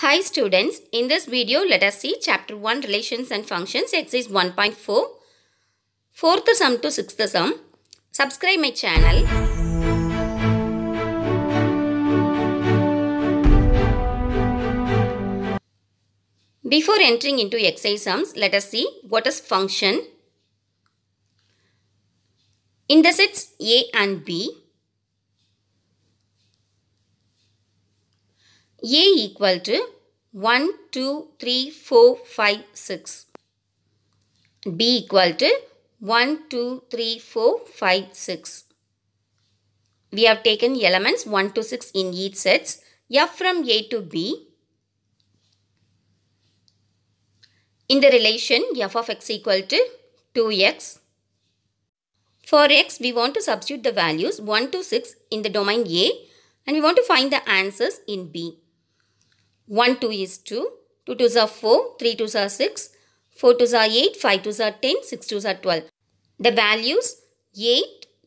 Hi students, in this video let us see chapter 1 relations and functions exercise 1.4 4th sum to 6th sum subscribe my channel Before entering into exercise sums let us see what is function In the sets A and B A equal to 1, 2, 3, 4, 5, 6. B equal to 1, 2, 3, 4, 5, 6. We have taken elements 1 to 6 in each sets. F from A to B. In the relation f of x equal to 2x. For x, we want to substitute the values 1 to 6 in the domain A and we want to find the answers in B. 1 2 is 2, 2 2 are 4, 3 2 are 6, 4 2 are 8, 5 2 are 10, 6 2 are 12. The values 8,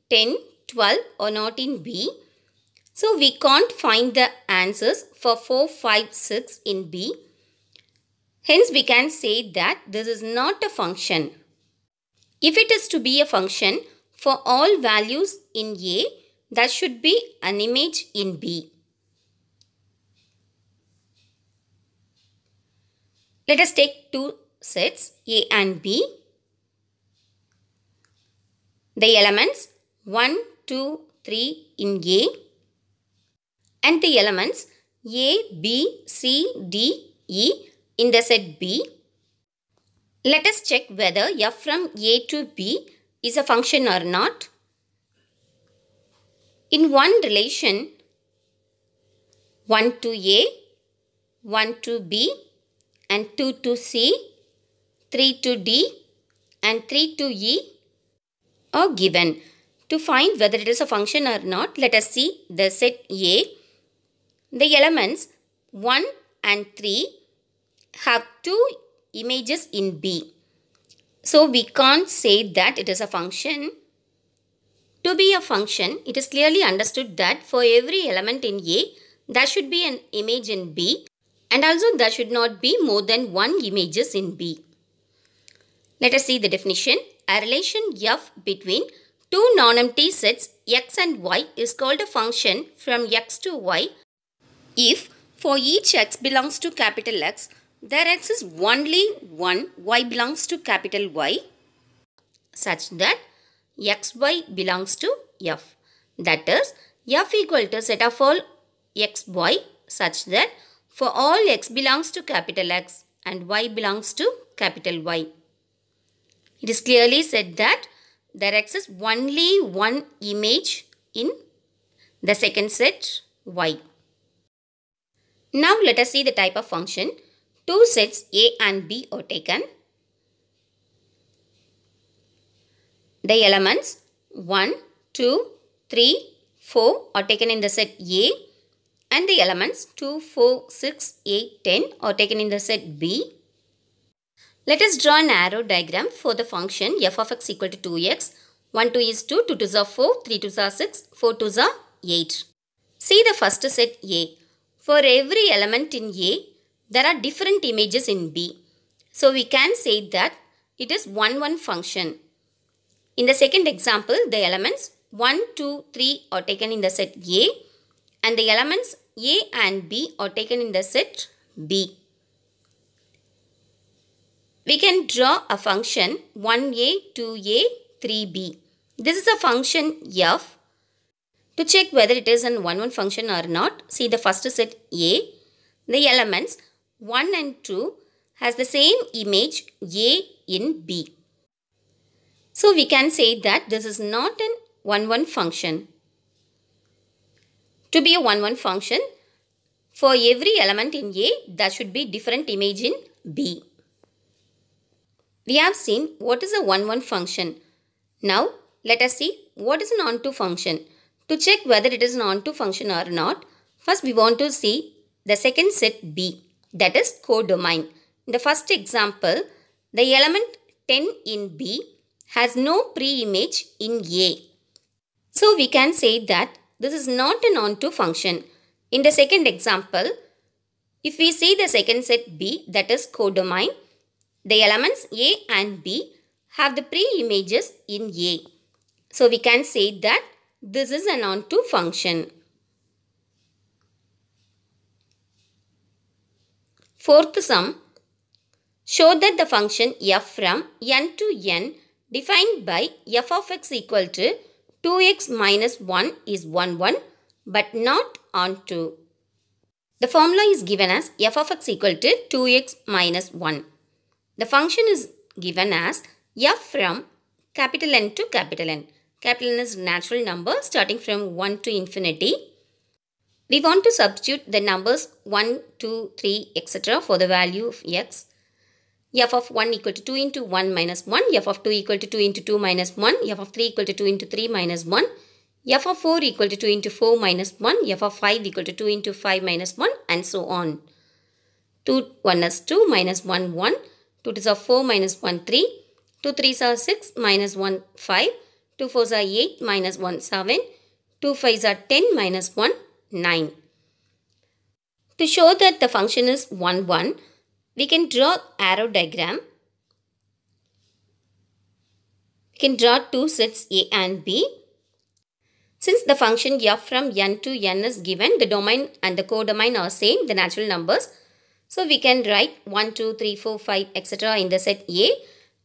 10, 12 are not in B. So we can't find the answers for 4, 5, 6 in B. Hence we can say that this is not a function. If it is to be a function for all values in A, that should be an image in B. Let us take two sets A and B. The elements 1, 2, 3 in A and the elements A, B, C, D, E in the set B. Let us check whether f from A to B is a function or not. In one relation 1 to A, 1 to B and 2 to C, 3 to D and 3 to E are given. To find whether it is a function or not, let us see the set A. The elements 1 and 3 have two images in B. So we can't say that it is a function. To be a function, it is clearly understood that for every element in A, there should be an image in B and also there should not be more than one images in B. Let us see the definition. A relation f between two non-empty sets x and y is called a function from x to y if for each x belongs to capital X, there is only one y belongs to capital Y such that xy belongs to f. That is, f equal to set of all xy such that for all x belongs to capital X and y belongs to capital Y. It is clearly said that there exists only one image in the second set y. Now let us see the type of function. Two sets a and b are taken. The elements 1, 2, 3, 4 are taken in the set a and the elements 2, 4, 6, 8, 10 are taken in the set B. Let us draw an arrow diagram for the function f of x equal to 2x. 1 2 is 2, 2 2 is 4, 3 2 are 6, 4 2 are 8. See the first set A. For every element in A, there are different images in B. So we can say that it is 1 1 function. In the second example, the elements 1, 2, 3 are taken in the set A and the elements a and B are taken in the set B. We can draw a function 1A, 2A, 3B. This is a function F. To check whether it is an 1-1 function or not, see the first set A. The elements 1 and 2 has the same image A in B. So we can say that this is not an 1-1 function. To be a 1-1 function, for every element in A, there should be different image in B. We have seen what is a 1-1 function. Now, let us see what is an onto function. To check whether it is an onto function or not, first we want to see the second set B, that is codomain. In the first example, the element 10 in B has no pre-image in A. So we can say that this is not an onto function. In the second example, if we see the second set B that is codomain, the elements A and B have the pre-images in A. So we can say that this is an onto function. Fourth sum, show that the function f from n to n defined by f of x equal to 2x minus 1 is 1 1 but not on 2. The formula is given as f of x equal to 2x minus 1. The function is given as f from capital N to capital N. Capital N is natural number starting from 1 to infinity. We want to substitute the numbers 1, 2, 3 etc. for the value of x f of 1 equal to 2 into 1 minus 1, f of 2 equal to 2 into 2 minus 1, f of 3 equal to 2 into 3 minus 1, f of 4 equal to 2 into 4 minus 1, f of 5 equal to 2 into 5 minus 1 and so on. 2 1 is 2 minus 1 1, 2 is 4 minus 1 3, 2 3s are 6 minus 1 5, 2 4s are 8 minus 1 7, 2 5s are 10 minus 1 9. To show that the function is 1 1, we can draw arrow diagram. We can draw two sets A and B. Since the function f from n to n is given, the domain and the codomain are same, the natural numbers. So we can write 1, 2, 3, 4, 5, etc. in the set A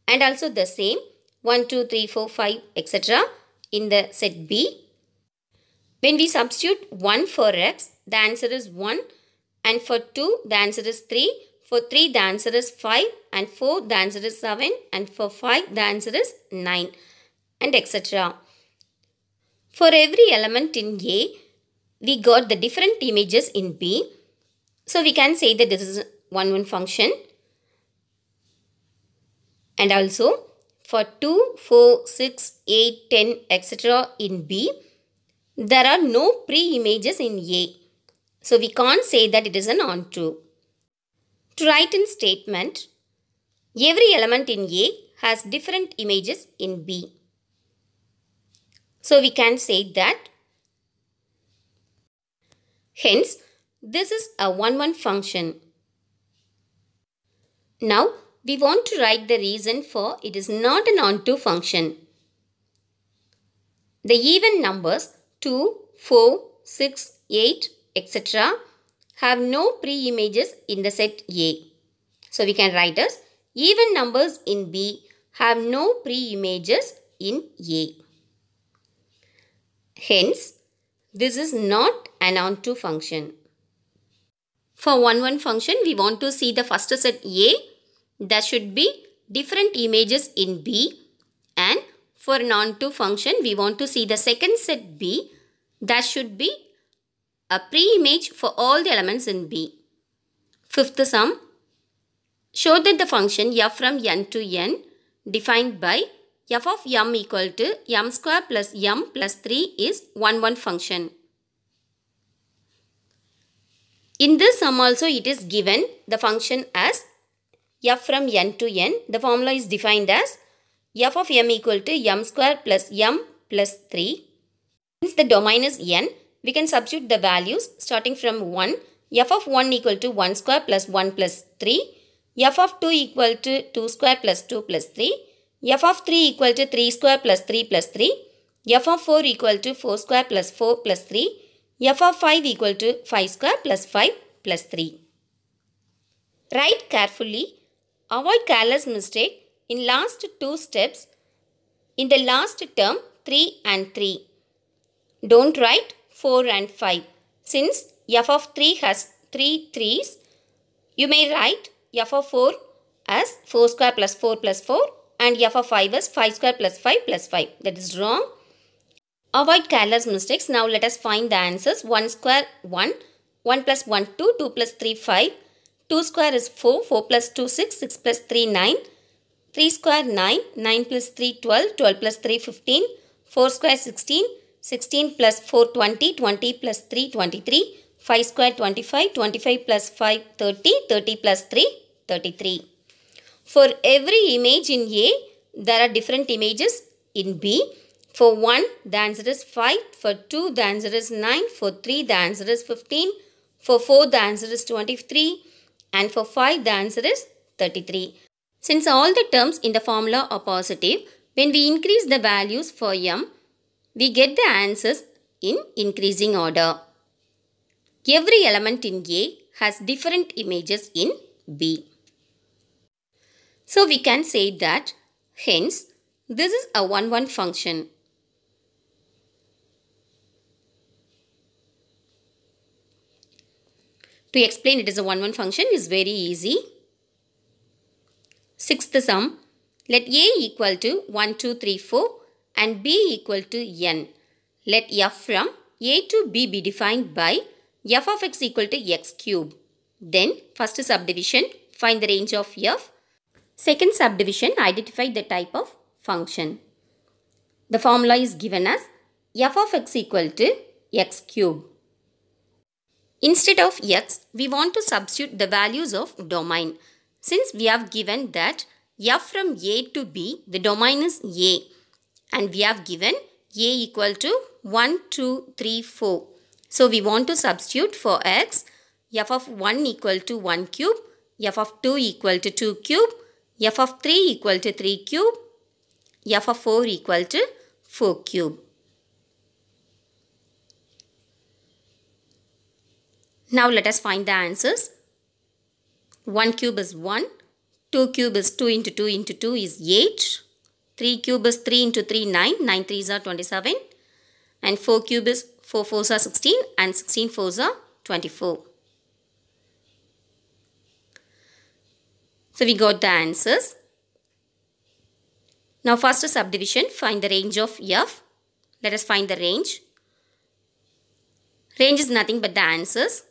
and also the same 1, 2, 3, 4, 5, etc. in the set B. When we substitute 1 for x, the answer is 1 and for 2, the answer is 3 for 3 the answer is 5 and 4 the answer is 7 and for 5 the answer is 9 and etc. For every element in A we got the different images in B. So we can say that this is 1 1 function and also for 2, 4, 6, 8, 10 etc. in B there are no pre-images in A. So we can't say that it is an onto. To write in statement, every element in A has different images in B. So we can say that. Hence, this is a 1-1 function. Now, we want to write the reason for it is not an onto function. The even numbers 2, 4, 6, 8, etc have no pre-images in the set A. So we can write as even numbers in B have no pre-images in A. Hence, this is not an onto function. For 1-1 function, we want to see the first set A. that should be different images in B. And for an onto function, we want to see the second set B. that should be a pre-image for all the elements in B. Fifth sum, show that the function f from n to n defined by f of m equal to m square plus m plus 3 is 1 1 function. In this sum also it is given the function as f from n to n. The formula is defined as f of m equal to m square plus m plus 3. Since the domain is n, we can substitute the values starting from 1. f of 1 equal to 1 square plus 1 plus 3. f of 2 equal to 2 square plus 2 plus 3. f of 3 equal to 3 square plus 3 plus 3. f of 4 equal to 4 square plus 4 plus 3. f of 5 equal to 5 square plus 5 plus 3. Write carefully. Avoid careless mistake in last two steps. In the last term 3 and 3. Don't write 4 and 5. Since f of 3 has 3 3's, you may write f of 4 as 4 square plus 4 plus 4 and f of 5 as 5 square plus 5 plus 5. That is wrong. Avoid careless mistakes. Now let us find the answers. 1 square 1, 1 plus 1 2, 2 plus 3 5, 2 square is 4, 4 plus 2 6, 6 plus 3 9, 3 square 9, 9 plus 3 12, 12 plus 3 15, 4 square 16, 16 plus 4, 20. 20 plus 3, 23. 5 square, 25. 25 plus 5, 30. 30 plus 3, 33. For every image in A, there are different images in B. For 1, the answer is 5. For 2, the answer is 9. For 3, the answer is 15. For 4, the answer is 23. And for 5, the answer is 33. Since all the terms in the formula are positive, when we increase the values for m, we get the answers in increasing order. Every element in A has different images in B. So we can say that hence this is a 1-1 function. To explain it as a 1-1 function is very easy. Sixth sum, let A equal to 1, 2, 3, 4 and b equal to n. Let f from a to b be defined by f of x equal to x cube. Then first subdivision find the range of f. Second subdivision identify the type of function. The formula is given as f of x equal to x cube. Instead of x, we want to substitute the values of domain. Since we have given that f from a to b, the domain is a and we have given a equal to 1, 2, 3, 4. So we want to substitute for x f of 1 equal to 1 cube, f of 2 equal to 2 cube, f of 3 equal to 3 cube, f of 4 equal to 4 cube. Now let us find the answers. 1 cube is 1, 2 cube is 2 into 2 into 2 is 8, 3 cube is 3 into 3, 9. 9 3s are 27. And 4 cube is 4 4s are 16 and 16 4s are 24. So we got the answers. Now first subdivision, find the range of F. Let us find the range. Range is nothing but the answers.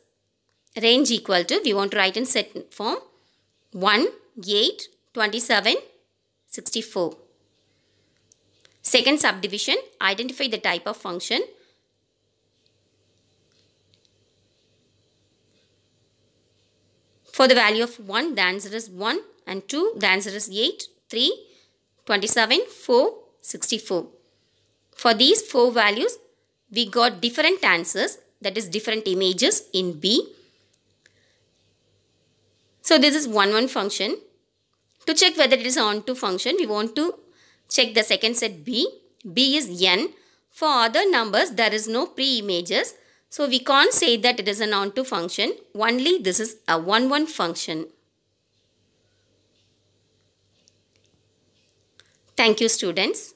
Range equal to, we want to write in set form, 1, 8, 27, 64. Second subdivision, identify the type of function. For the value of 1, the answer is 1 and 2, the answer is 8, 3, 27, 4, 64. For these four values, we got different answers that is different images in B. So this is 1, 1 function. To check whether it is on to function, we want to Check the second set B. B is n. For other numbers, there is no pre-images. So we can't say that it is an onto function. Only this is a 1-1 function. Thank you students.